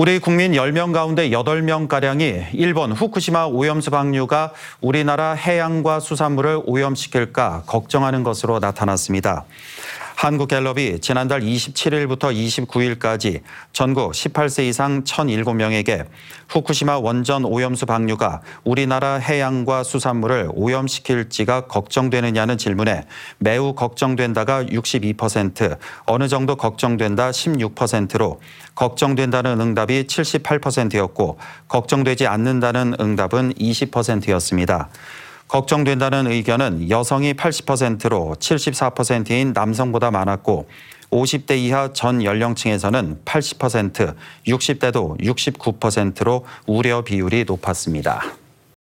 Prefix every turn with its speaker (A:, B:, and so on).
A: 우리 국민 10명 가운데 8명가량이 일본 후쿠시마 오염수 방류가 우리나라 해양과 수산물을 오염시킬까 걱정하는 것으로 나타났습니다. 한국갤럽이 지난달 27일부터 29일까지 전국 18세 이상 1,007명에게 후쿠시마 원전 오염수 방류가 우리나라 해양과 수산물을 오염시킬지가 걱정되느냐는 질문에 매우 걱정된다가 62%, 어느 정도 걱정된다 16%로 걱정된다는 응답이 78%였고 걱정되지 않는다는 응답은 20%였습니다. 걱정된다는 의견은 여성이 80%로 74%인 남성보다 많았고 50대 이하 전 연령층에서는 80%, 60대도 69%로 우려 비율이 높았습니다.